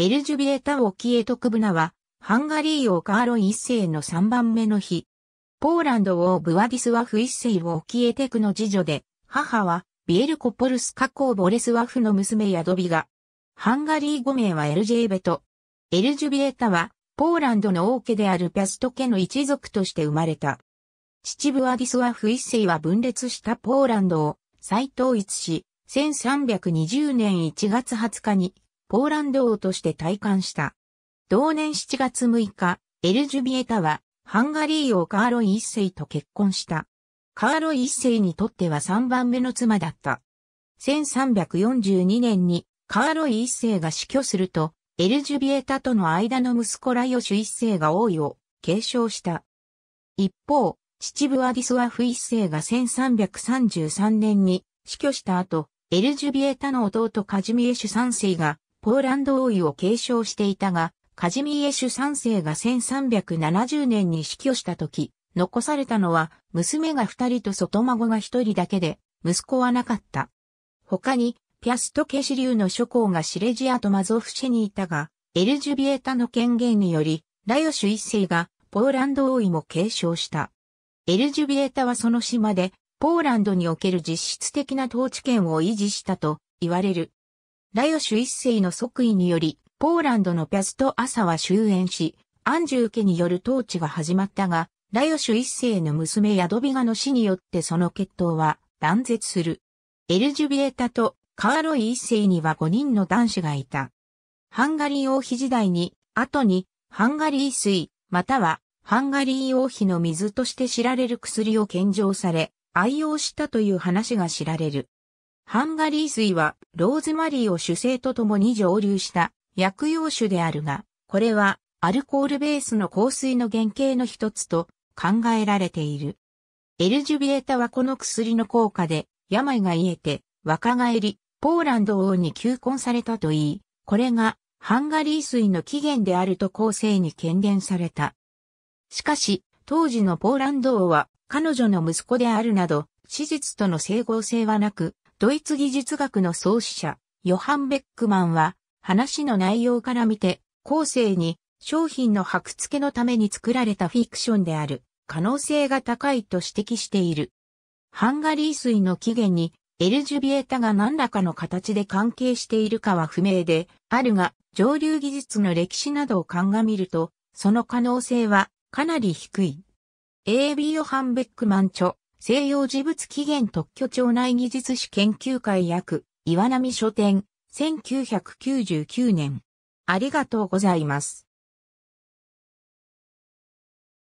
エルジュビエタ・オキエト・クブナは、ハンガリー王カーロン一世の3番目の日。ポーランド王ブワディスワフ一世をオキエテクの次女で、母は、ビエルコ・ポルスカコー・ボレスワフの娘ヤドビガ。ハンガリー語名はエルジェーベト。エルジュビエタは、ポーランドの王家であるピャスト家の一族として生まれた。父ブワディスワフ一世は分裂したポーランドを再統一し、1320年1月20日にポーランド王として退官した。同年7月6日、エルジュビエタは、ハンガリー王カーロイ一世と結婚した。カーロイ一世にとっては3番目の妻だった。1342年にカーロイ一世が死去すると、エルジュビエタとの間の息子ライオシュ一世が王位を継承した。一方、秩父アディスワフ一世が1333年に死去した後、エルジュビエタの弟カジミエシュ三世がポーランド王位を継承していたが、カジミエシュ3世が1370年に死去した時、残されたのは娘が2人と外孫が1人だけで、息子はなかった。他に、ピアストケュ流の諸侯がシレジアとマゾフシェにいたが、エルジュビエタの権限により、ラヨシュ1世がポーランド王位も継承した。エルジュビエタはその島で、ポーランドにおける実質的な統治権を維持したと言われる。ラヨシュ一世の即位により、ポーランドのピャスト朝は終焉し、アンジュー家による統治が始まったが、ラヨシュ一世の娘ヤドビガの死によってその血統は断絶する。エルジュビエタとカーロイ一世には5人の男子がいた。ハンガリー王妃時代に、後に、ハンガリー水、または、ハンガリー王妃の水として知られる薬を献上され、愛用したという話が知られる。ハンガリー水はローズマリーを主成とともに蒸留した薬用酒であるが、これはアルコールベースの香水の原型の一つと考えられている。エルジュビエタはこの薬の効果で病が癒えて若返り、ポーランド王に求婚されたといい、これがハンガリー水の起源であると後世に権伝された。しかし、当時のポーランド王は彼女の息子であるなど、史実との整合性はなく、ドイツ技術学の創始者、ヨハン・ベックマンは、話の内容から見て、後世に商品の箔付けのために作られたフィクションである可能性が高いと指摘している。ハンガリー水の起源にエルジュビエタが何らかの形で関係しているかは不明であるが、上流技術の歴史などを鑑みると、その可能性はかなり低い。AB ヨハン・ベックマン著西洋事物起源特許庁内技術史研究会役、岩波書店、1999年。ありがとうございます。